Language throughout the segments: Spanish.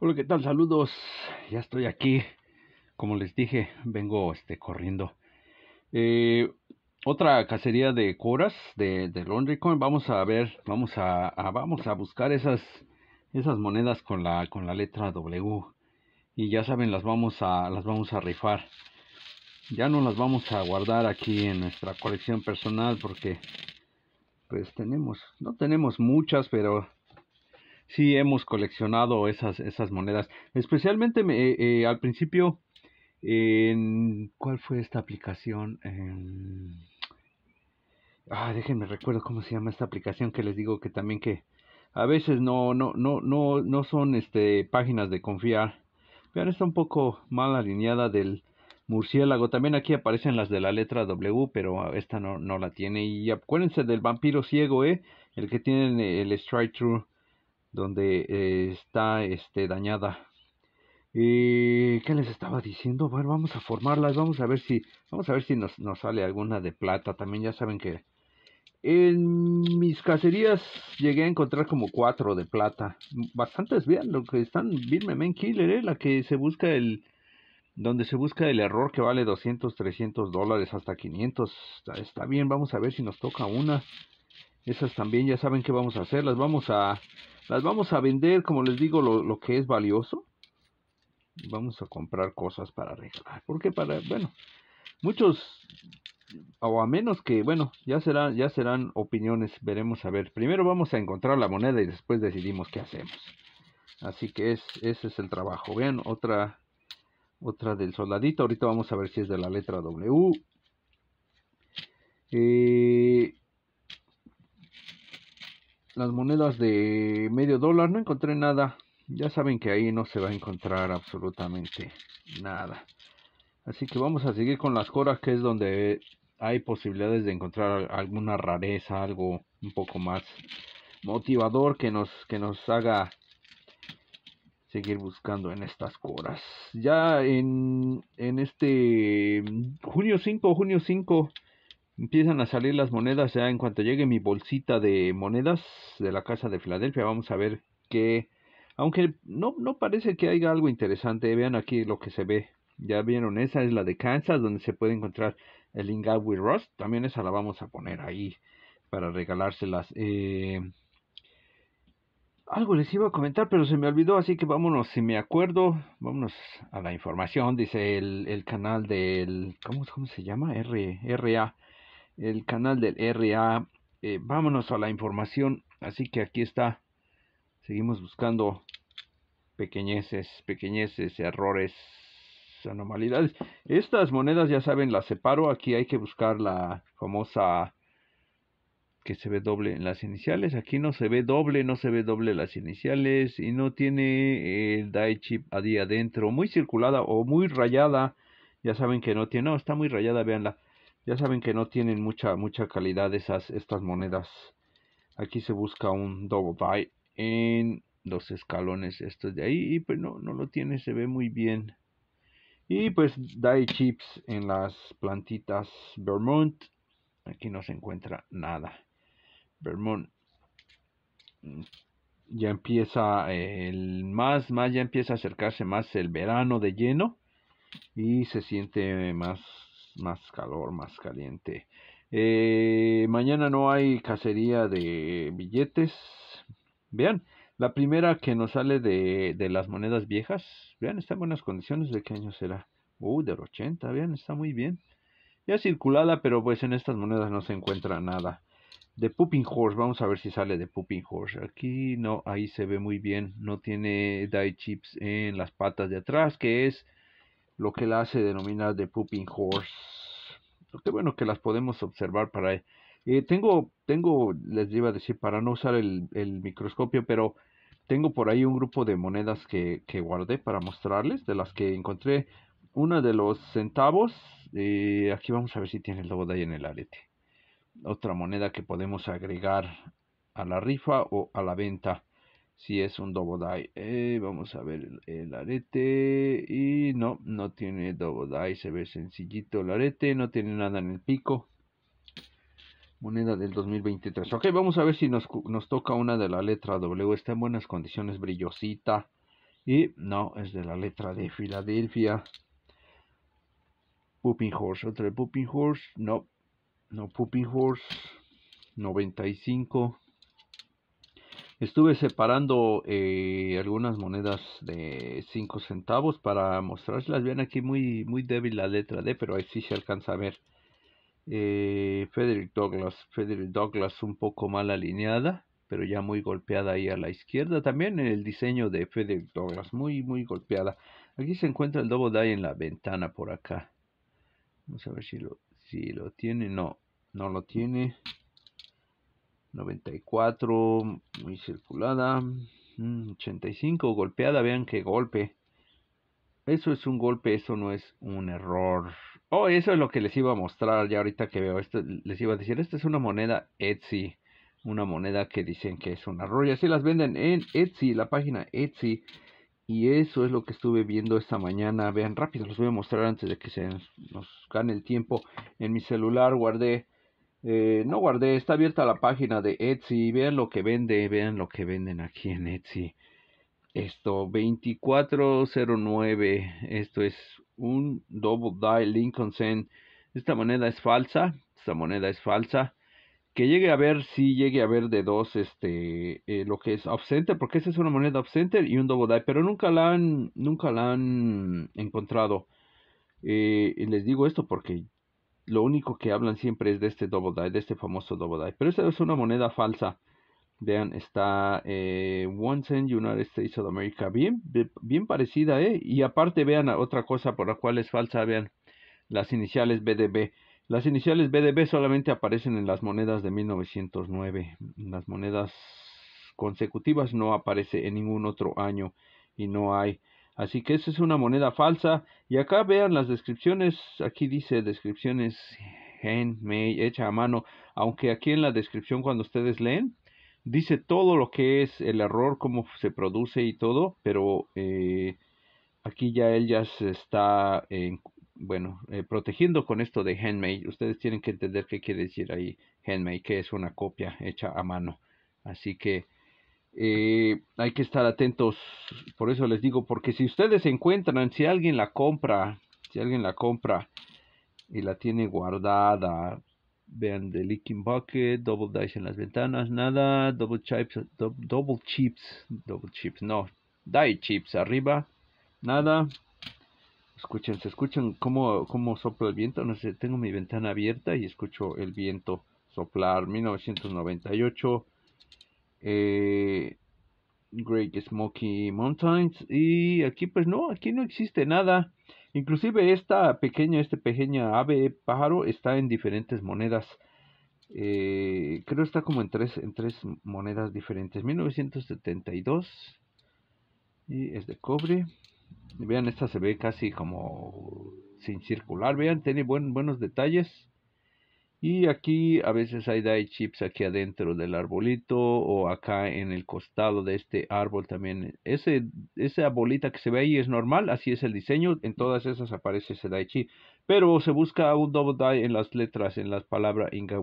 Hola, ¿qué tal? Saludos. Ya estoy aquí. Como les dije, vengo este, corriendo. Eh, otra cacería de coras de, de Coin. Vamos a ver, vamos a, vamos a buscar esas, esas monedas con la, con la letra W. Y ya saben, las vamos a, las vamos a rifar. Ya no las vamos a guardar aquí en nuestra colección personal porque pues tenemos, no tenemos muchas, pero sí hemos coleccionado esas, esas monedas. Especialmente eh, eh, al principio, en, ¿cuál fue esta aplicación? ah, déjenme recuerdo cómo se llama esta aplicación que les digo que también que a veces no, no, no, no, no son este, páginas de confiar. Vean, está un poco mal alineada del murciélago. También aquí aparecen las de la letra W, pero esta no, no la tiene. Y acuérdense del vampiro ciego, ¿eh? El que tiene el strike through donde eh, está este, dañada. ¿Y qué les estaba diciendo? Bueno, vamos a formarlas, vamos a ver si, vamos a ver si nos, nos sale alguna de plata. También ya saben que en mis cacerías llegué a encontrar como cuatro de plata. Bastantes bien, lo que están Men Killer, eh, la que se busca el... Donde se busca el error que vale 200, 300 dólares hasta 500. está bien, vamos a ver si nos toca una. Esas también ya saben qué vamos a hacer. Las vamos a, las vamos a vender, como les digo, lo, que es valioso. Vamos a comprar cosas para arreglar. Porque para, bueno, muchos, o a menos que, bueno, ya, ya serán opiniones. Veremos a ver. Primero vamos a encontrar la moneda y después decidimos qué hacemos. Así que es, ese es el trabajo. Vean, otra, otra del soldadito. Ahorita vamos a ver si es de la letra W. Eh, las monedas de medio dólar, no encontré nada. Ya saben que ahí no se va a encontrar absolutamente nada. Así que vamos a seguir con las coras, que es donde hay posibilidades de encontrar alguna rareza, algo un poco más motivador que nos, que nos haga seguir buscando en estas coras. Ya en, en este junio 5, junio 5 Empiezan a salir las monedas ya en cuanto llegue mi bolsita de monedas de la casa de Filadelfia. Vamos a ver que, Aunque no, no parece que haya algo interesante. Vean aquí lo que se ve. Ya vieron, esa es la de Kansas donde se puede encontrar el with Rust. También esa la vamos a poner ahí para regalárselas. Eh, algo les iba a comentar, pero se me olvidó, así que vámonos, si me acuerdo, vámonos a la información, dice el, el canal del, ¿cómo, ¿cómo se llama? R, RA el canal del RA. Eh, vámonos a la información. Así que aquí está. Seguimos buscando pequeñeces, pequeñeces, errores, anomalidades. Estas monedas, ya saben, las separo. Aquí hay que buscar la famosa que se ve doble en las iniciales. Aquí no se ve doble, no se ve doble las iniciales y no tiene el die chip ahí adentro, muy circulada o muy rayada. Ya saben que no tiene, no, está muy rayada, véanla. Ya saben que no tienen mucha, mucha calidad esas, estas monedas. Aquí se busca un double buy en los escalones estos de ahí. Y pues no, no lo tiene, se ve muy bien. Y pues Dai chips en las plantitas Vermont. Aquí no se encuentra nada. Vermont. Ya empieza el más, más, ya empieza a acercarse más el verano de lleno. Y se siente más más calor, más caliente. Eh, mañana no hay cacería de billetes. Vean, la primera que nos sale de, las monedas viejas. Vean, está en buenas condiciones. ¿De qué año será? Uh, del 80. Vean, está muy bien. Ya circulada, pero pues en estas monedas no se encuentra nada. De Pooping Horse, vamos a ver si sale de Pooping Horse. Aquí no, ahí se ve muy bien. No tiene die chips en las patas de atrás, que es lo que la hace denominar de Pooping Horse. Qué bueno que las podemos observar para... Eh, tengo, tengo, les iba a decir, para no usar el, microscopio, pero tengo por ahí un grupo de monedas que, que, guardé para mostrarles, de las que encontré una de los centavos. Eh, aquí vamos a ver si tiene el logo de ahí en el arete. Otra moneda que podemos agregar a la rifa o a la venta si es un double die. Eh, vamos a ver el, arete. Y no, no tiene double die. Se ve sencillito el arete. No tiene nada en el pico. Moneda del 2023. Ok, vamos a ver si nos, nos toca una de la letra W. Está en buenas condiciones, brillosita. Y no, es de la letra de Filadelfia. Pooping Horse. Otra de Pooping Horse. No, no Pooping Horse. 95. Estuve separando eh, algunas monedas de 5 centavos para mostrarlas. Vean aquí muy, muy débil la letra D, pero ahí sí se alcanza a ver. Eh, Frederick Douglass, Frederick Douglass un poco mal alineada, pero ya muy golpeada ahí a la izquierda. También el diseño de Frederick Douglass, muy, muy golpeada. Aquí se encuentra el Double Die en la ventana por acá. Vamos a ver si lo, si lo tiene. No, no lo tiene. 94, muy circulada. 85, mm, golpeada, vean qué golpe. Eso es un golpe, eso no es un error. Oh, eso es lo que les iba a mostrar ya ahorita que veo esto. Les iba a decir, esta es una moneda Etsy. Una moneda que dicen que es un error. Y así las venden en Etsy, la página Etsy. Y eso es lo que estuve viendo esta mañana. Vean, rápido, les voy a mostrar antes de que se nos gane el tiempo. En mi celular guardé eh, no guardé, está abierta la página de Etsy. Vean lo que vende, vean lo que venden aquí en Etsy. Esto, 2409. Esto es un double die Lincoln Cent. Esta moneda es falsa. Esta moneda es falsa. Que llegue a ver, si llegue a ver de dos, este, eh, lo que es Off Center, porque esa es una moneda Off Center y un double die, pero nunca la han, nunca la han encontrado. Eh, les digo esto porque lo único que hablan siempre es de este Double Die, de este famoso Double Die. Pero esta es una moneda falsa. Vean, está eh, One Cent United States of America. Bien, bien parecida, ¿eh? Y aparte, vean otra cosa por la cual es falsa. Vean, las iniciales BDB. Las iniciales BDB solamente aparecen en las monedas de 1909. Las monedas consecutivas no aparece en ningún otro año y no hay Así que esa es una moneda falsa. Y acá vean las descripciones. Aquí dice descripciones handmade, hecha a mano. Aunque aquí en la descripción cuando ustedes leen, dice todo lo que es el error, cómo se produce y todo. Pero eh, aquí ya él ya se está, eh, bueno, eh, protegiendo con esto de handmade. Ustedes tienen que entender qué quiere decir ahí handmade, que es una copia hecha a mano. Así que... Eh, hay que estar atentos, por eso les digo, porque si ustedes encuentran, si alguien la compra, si alguien la compra y la tiene guardada, vean The Leaking Bucket, Double Dice en las ventanas, nada, Double Chips, Double Chips, Double Chips, no, Die Chips arriba, nada. Escuchen, se escuchan cómo, cómo sopla el viento, no sé, tengo mi ventana abierta y escucho el viento soplar, 1998. Eh, Great Smoky Mountains y aquí pues no, aquí no existe nada. Inclusive esta pequeña, este pequeña ave pájaro está en diferentes monedas. Creo eh, creo está como en tres, en tres monedas diferentes. 1972 y es de cobre. Vean, esta se ve casi como sin circular. Vean, tiene buen, buenos detalles. Y aquí a veces hay die chips aquí adentro del arbolito o acá en el costado de este árbol también. Ese, esa bolita que se ve ahí es normal, así es el diseño. En todas esas aparece ese die chip. Pero se busca un double die en las letras, en las palabras Inga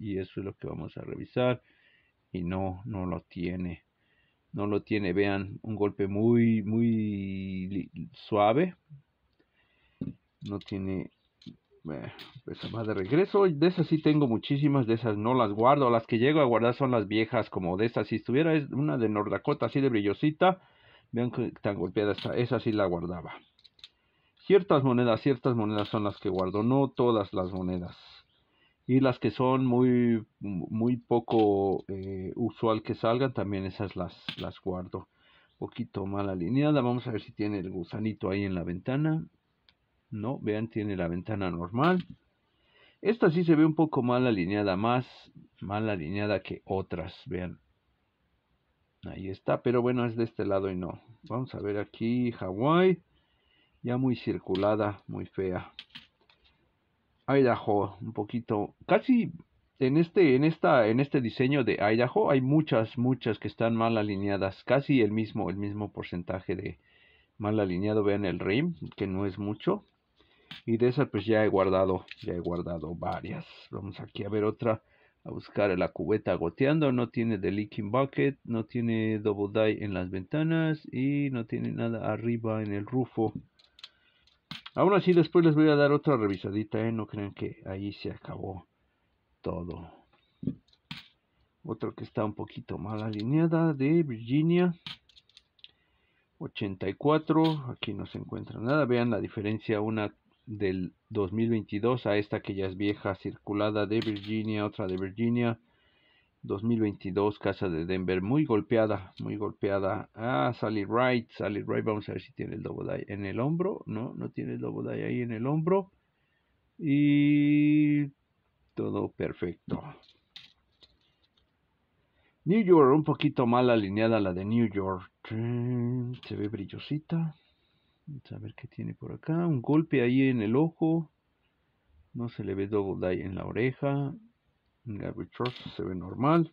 y eso es lo que vamos a revisar. Y no, no lo tiene. No lo tiene, vean, un golpe muy, muy suave. No tiene pues más de regreso. De esas sí tengo muchísimas, de esas no las guardo. Las que llego a guardar son las viejas, como de esas. Si estuviera una de Nordacota así de brillosita, vean que tan golpeada está. Esa sí la guardaba. Ciertas monedas, ciertas monedas son las que guardo, no todas las monedas. Y las que son muy, muy poco eh, usual que salgan, también esas las, las guardo. Un poquito mal alineada. Vamos a ver si tiene el gusanito ahí en la ventana. No, vean, tiene la ventana normal. Esta sí se ve un poco mal alineada, más mal alineada que otras, vean. Ahí está, pero bueno, es de este lado y no. Vamos a ver aquí Hawái, ya muy circulada, muy fea. Idaho, un poquito, casi en este, en esta, en este diseño de Idaho hay muchas, muchas que están mal alineadas, casi el mismo, el mismo porcentaje de mal alineado. Vean el rim, que no es mucho, y de esas pues ya he guardado, ya he guardado varias. Vamos aquí a ver otra, a buscar la cubeta goteando. No tiene the leaking bucket, no tiene double die en las ventanas y no tiene nada arriba en el rufo. Aún así después les voy a dar otra revisadita, ¿eh? no crean que ahí se acabó todo. Otro que está un poquito mal alineada de Virginia. 84, aquí no se encuentra nada, vean la diferencia, una del 2022 a esta que ya es vieja, circulada de Virginia, otra de Virginia. 2022, casa de Denver, muy golpeada, muy golpeada. Ah, Sally Wright, Sally Wright, vamos a ver si tiene el Die en el hombro. No, no tiene el Die ahí en el hombro. Y todo perfecto. New York, un poquito mal alineada la de New York. Se ve brillosita a ver qué tiene por acá. Un golpe ahí en el ojo. No se le ve double die en la oreja. Ross se ve normal.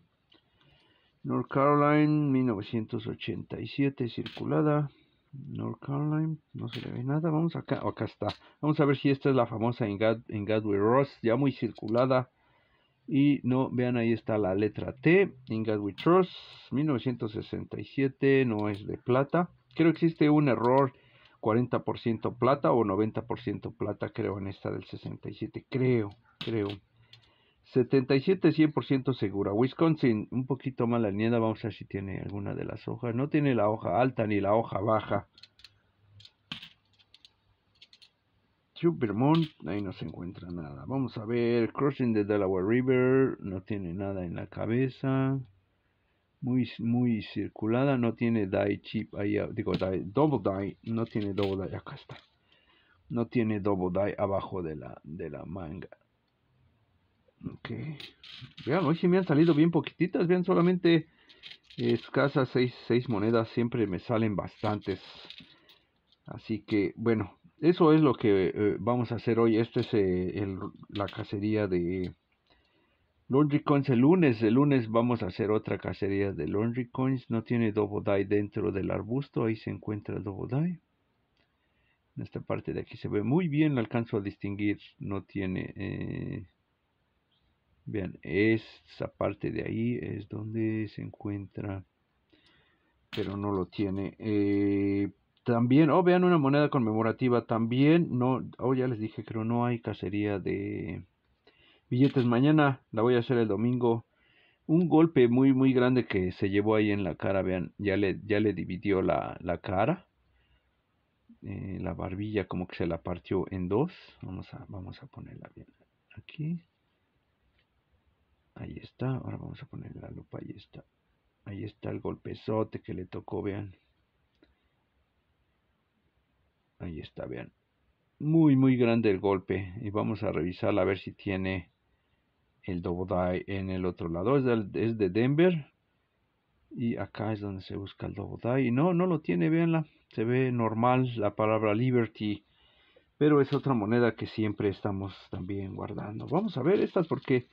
North Carolina 1987 circulada. North Carolina, no se le ve nada. Vamos acá, acá está. Vamos a ver si esta es la famosa en, God, Ross, ya muy circulada. Y no, vean ahí está la letra T, In Gatwick 1967, no es de plata. Creo que existe un error 40% plata o 90% plata, creo, en esta del 67. Creo, creo. 77, 100% segura. Wisconsin, un poquito más nieda, Vamos a ver si tiene alguna de las hojas. No tiene la hoja alta ni la hoja baja. Vermont, ahí no se encuentra nada. Vamos a ver, Crossing the Delaware River, no tiene nada en la cabeza muy, circulada, no tiene die chip ahí, digo, die, double die, no tiene double die, acá está, no tiene double die abajo de la, de la manga. Ok, vean, hoy sí me han salido bien poquititas, vean, solamente escasas seis monedas, siempre me salen bastantes. Así que, bueno, eso es lo que eh, vamos a hacer hoy, esto es eh, la cacería de Laundry Coins el lunes. El lunes vamos a hacer otra cacería de Laundry Coins. No tiene dobodai dentro del arbusto. Ahí se encuentra el En esta parte de aquí se ve muy bien. La alcanzo a distinguir. No tiene... Eh, vean, esa parte de ahí es donde se encuentra. Pero no lo tiene. Eh, también, oh, vean una moneda conmemorativa. También no... Oh, ya les dije, que no hay cacería de billetes mañana, la voy a hacer el domingo. Un golpe muy, muy grande que se llevó ahí en la cara, vean, ya le, ya le dividió la, cara. Eh, la barbilla como que se la partió en dos. Vamos a, vamos a ponerla bien aquí. Ahí está, ahora vamos a poner la lupa, ahí está. Ahí está el golpezote que le tocó, vean. Ahí está, vean. Muy, muy grande el golpe. Y vamos a revisarla a ver si tiene el Die en el otro lado. Es, de Denver. Y acá es donde se busca el Die. Y no, no lo tiene, la Se ve normal la palabra Liberty. Pero es otra moneda que siempre estamos también guardando. Vamos a ver estas porque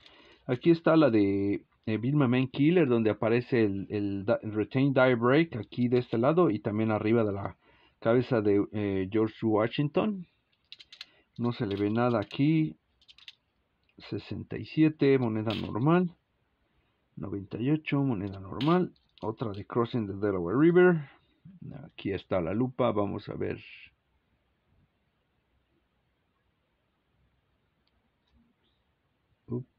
aquí está la de eh, Bill Vilma Killer donde aparece el, Retain Die Break aquí de este lado y también arriba de la cabeza de eh, George Washington. No se le ve nada aquí. 67, moneda normal. 98, moneda normal. Otra de Crossing the Delaware River. Aquí está la lupa, vamos a ver.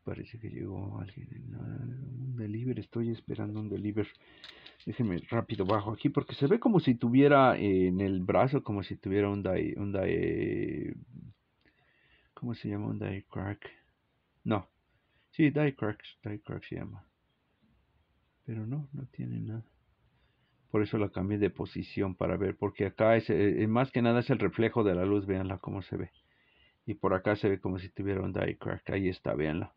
parece que llegó alguien. Un delivery, estoy esperando un Deliver Déjenme rápido bajo aquí porque se ve como si tuviera en el brazo, como si tuviera un die, un die, ¿cómo se llama? Un die crack no. Sí, Die cracks se llama. Pero no, no tiene nada. Por eso la cambié de posición para ver. Porque acá es, eh, eh, más que nada es el reflejo de la luz. Veanla cómo se ve. Y por acá se ve como si tuviera un die crack. Ahí está, veanla.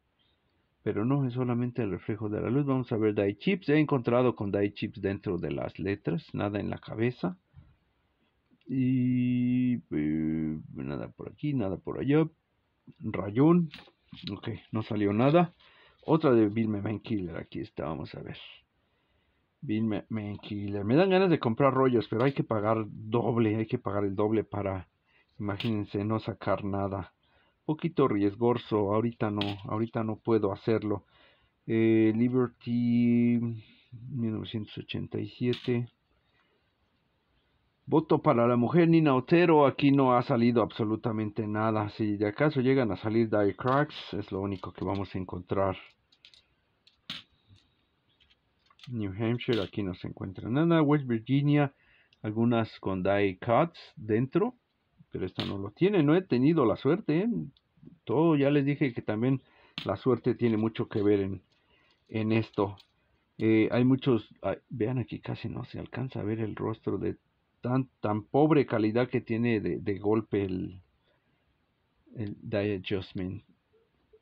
Pero no, es solamente el reflejo de la luz. Vamos a ver die chips. He encontrado con die chips dentro de las letras. Nada en la cabeza. Y eh, nada por aquí, nada por allá. Rayón. Ok, no salió nada. Otra de Bill Man Killer. Aquí está, vamos a ver. Bill Man Killer. Me dan ganas de comprar rollos, pero hay que pagar doble. Hay que pagar el doble para, imagínense, no sacar nada. Poquito riesgoso. Ahorita no, ahorita no puedo hacerlo. Eh, Liberty 1987. Voto para la mujer Nina Otero. Aquí no ha salido absolutamente nada. Si de acaso llegan a salir Die Cracks, es lo único que vamos a encontrar. New Hampshire, aquí no se encuentra nada. West Virginia, algunas con Die Cuts dentro, pero esto no lo tiene. No he tenido la suerte. ¿eh? Todo ya les dije que también la suerte tiene mucho que ver en, esto. Eh, hay muchos, vean aquí, casi no se alcanza a ver el rostro de tan, tan pobre calidad que tiene de, golpe el, el adjustment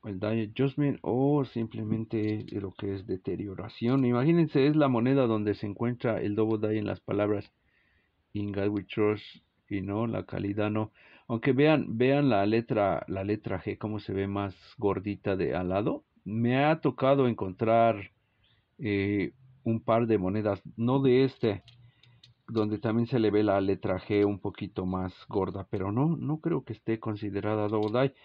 el die adjustment o simplemente lo que es deterioración imagínense es la moneda donde se encuentra el doble die en las palabras in God we trust y no la calidad no aunque vean vean la letra la letra G como se ve más gordita de al lado me ha tocado encontrar eh, un par de monedas no de este donde también se le ve la letra G un poquito más gorda, pero no, no creo que esté considerada double die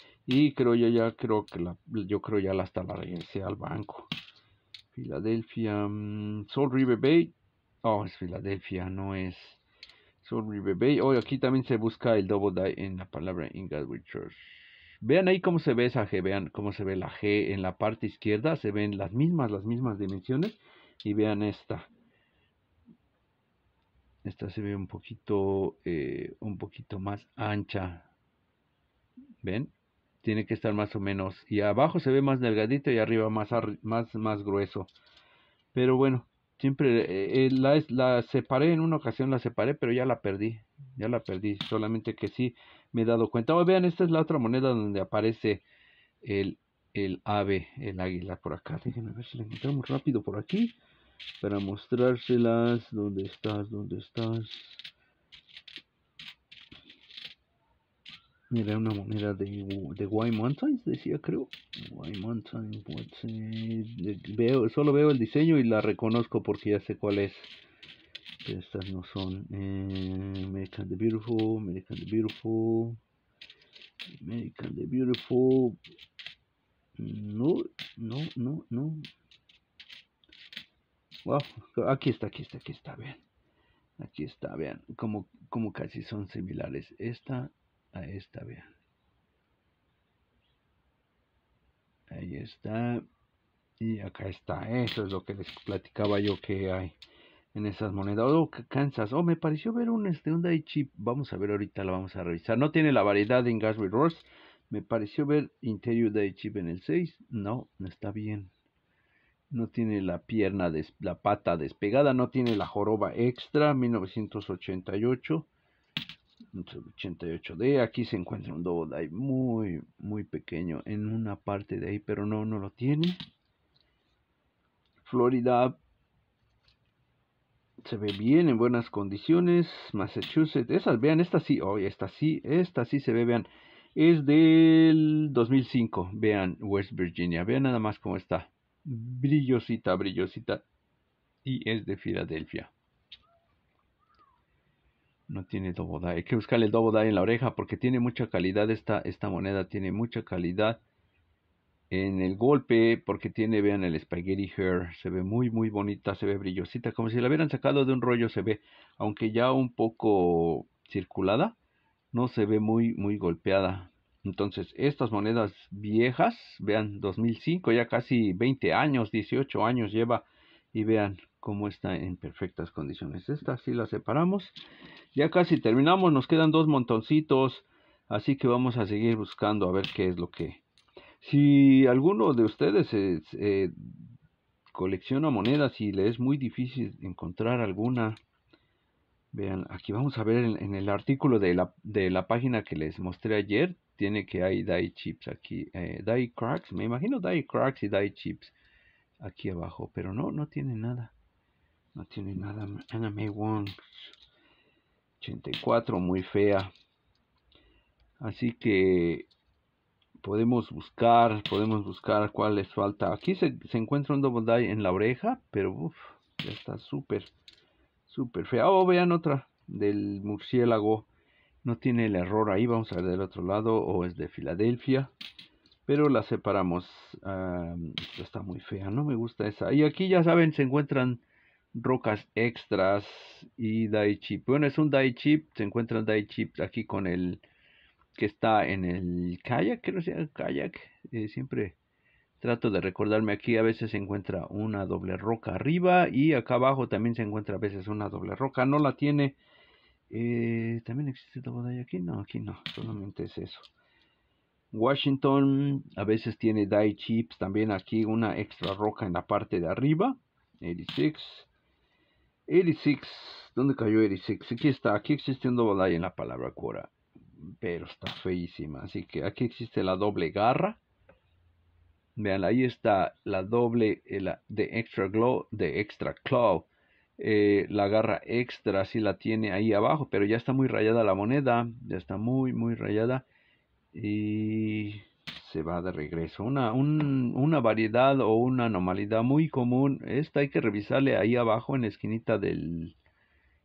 y creo yo ya creo que la, yo creo ya la hasta la regresé al banco. Filadelfia, mm, Salt River Bay, oh es Filadelfia, no es Soul River Bay. Hoy oh, aquí también se busca el double die en la palabra in Vean ahí cómo se ve esa G, vean cómo se ve la G en la parte izquierda, se ven las mismas, las mismas dimensiones y vean esta esta se ve un poquito eh, un poquito más ancha ven tiene que estar más o menos y abajo se ve más delgadito y arriba más más más grueso pero bueno siempre eh, eh, la, la separé en una ocasión la separé pero ya la perdí ya la perdí solamente que sí me he dado cuenta oh, vean esta es la otra moneda donde aparece el el ave el águila por acá déjenme ver si la encontramos rápido por aquí para mostrárselas. ¿Dónde estás? ¿Dónde estás? mira, una moneda de, de y Mountains, decía creo. Why Mountains, veo, solo veo el diseño y la reconozco porque ya sé cuál es. estas no son. Eh, American the Beautiful, American the Beautiful. American the Beautiful. No, no, no, no aquí está, aquí está, aquí está, bien. Aquí está, vean, como, como casi son similares esta a esta, vean. Ahí está. Y acá está. Eso es lo que les platicaba yo que hay en esas monedas. Oh, cansas. Oh, me pareció ver un, este, un chip. Vamos a ver ahorita, la vamos a revisar. No tiene la variedad en Gasbury Rose. Me pareció ver Interior de Chip en el 6. No, no está bien no tiene la pierna, la pata despegada, no tiene la joroba extra, 1988. 88D, aquí se encuentra un Dogodai muy, muy pequeño en una parte de ahí, pero no, no lo tiene. Florida se ve bien, en buenas condiciones. Massachusetts, esas, vean, esta sí, oh, esta sí, esta sí se ve, vean. Es del 2005, vean, West Virginia, vean nada más cómo está brillosita, brillosita, y es de Filadelfia. No tiene Doboday. Hay que buscarle el en la oreja porque tiene mucha calidad. Esta, esta moneda tiene mucha calidad en el golpe porque tiene, vean, el spaghetti hair, se ve muy, muy bonita, se ve brillosita, como si la hubieran sacado de un rollo, se ve, aunque ya un poco circulada, no se ve muy, muy golpeada, entonces, estas monedas viejas, vean, 2005, ya casi 20 años, 18 años lleva y vean cómo está en perfectas condiciones. Esta sí la separamos. Ya casi terminamos, nos quedan dos montoncitos, así que vamos a seguir buscando a ver qué es lo que... Si alguno de ustedes eh, colecciona monedas y le es muy difícil encontrar alguna Vean, aquí vamos a ver en, el artículo de la, página que les mostré ayer, tiene que hay die chips aquí, eh, die cracks, me imagino die cracks y die chips aquí abajo, pero no, no tiene nada, no tiene nada, Anime One 84, muy fea, así que podemos buscar, podemos buscar cuál les falta, aquí se, se encuentra un double die en la oreja, pero uff, ya está súper, Súper fea. Oh, vean otra del murciélago. No tiene el error ahí. Vamos a ver del otro lado. O es de Filadelfia. Pero la separamos. está muy fea. No me gusta esa. Y aquí ya saben, se encuentran rocas extras y die chip. Bueno, es un die chip. Se encuentran die chips aquí con el que está en el kayak. Que no sea kayak. Eh, siempre Trato de recordarme aquí a veces se encuentra una doble roca arriba y acá abajo también se encuentra a veces una doble roca. No la tiene. Eh, ¿También existe Dobodai aquí? No, aquí no. Solamente es eso. Washington a veces tiene die chips. También aquí una extra roca en la parte de arriba. 86. 86. ¿Dónde cayó 86? Aquí está. Aquí existe un die en la palabra cura Pero está feísima. Así que aquí existe la doble garra Vean, ahí está la doble eh, la de Extra Glow, de Extra Claw. Eh, la garra extra si sí la tiene ahí abajo, pero ya está muy rayada la moneda, ya está muy, muy rayada. Y se va de regreso. Una, una variedad o una anomalía muy común. Esta hay que revisarle ahí abajo en la esquinita del,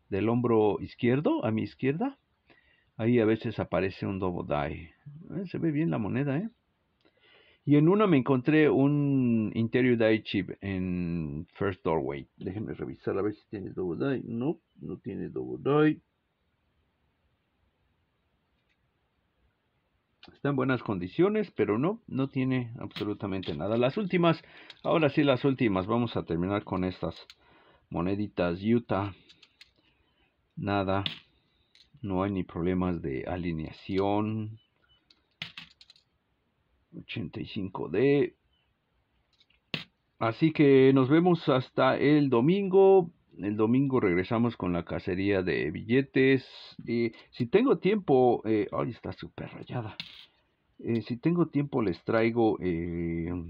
del hombro izquierdo, a mi izquierda. Ahí a veces aparece un double die. Eh, se ve bien la moneda, ¿eh? Y en una me encontré un Interior Die Chip en First Doorway. Déjenme revisar a ver si tiene Double Die. No, no tiene Double Die. Está en buenas condiciones, pero no, no tiene absolutamente nada. Las últimas, ahora sí las últimas. Vamos a terminar con estas moneditas Utah. Nada, no hay ni problemas de alineación 85D. Así que nos vemos hasta el domingo. El domingo regresamos con la cacería de billetes. Y eh, si tengo tiempo, hoy eh, está súper rayada. Eh, si tengo tiempo les traigo lo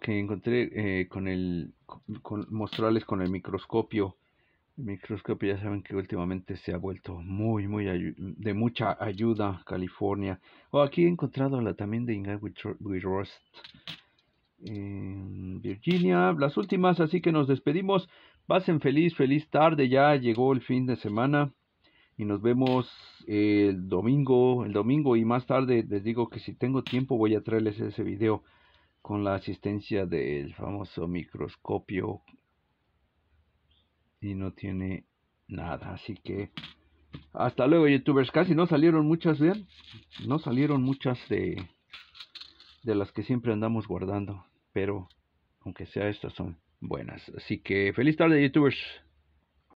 que encontré con el mostrarles con el microscopio el microscopio ya saben que últimamente se ha vuelto muy, muy de mucha ayuda California. Oh, aquí he encontrado la también de Inga En em, Virginia, las últimas, así que nos despedimos. Pasen feliz, feliz tarde. Ya llegó el fin de semana y nos vemos el domingo, el domingo y más tarde les digo que si tengo tiempo voy a traerles ese video con la asistencia del famoso microscopio y no tiene nada. Así que hasta luego, youtubers. Casi no salieron muchas, vean. No salieron muchas de, de las que siempre andamos guardando. Pero aunque sea estas son buenas. Así que feliz tarde, youtubers.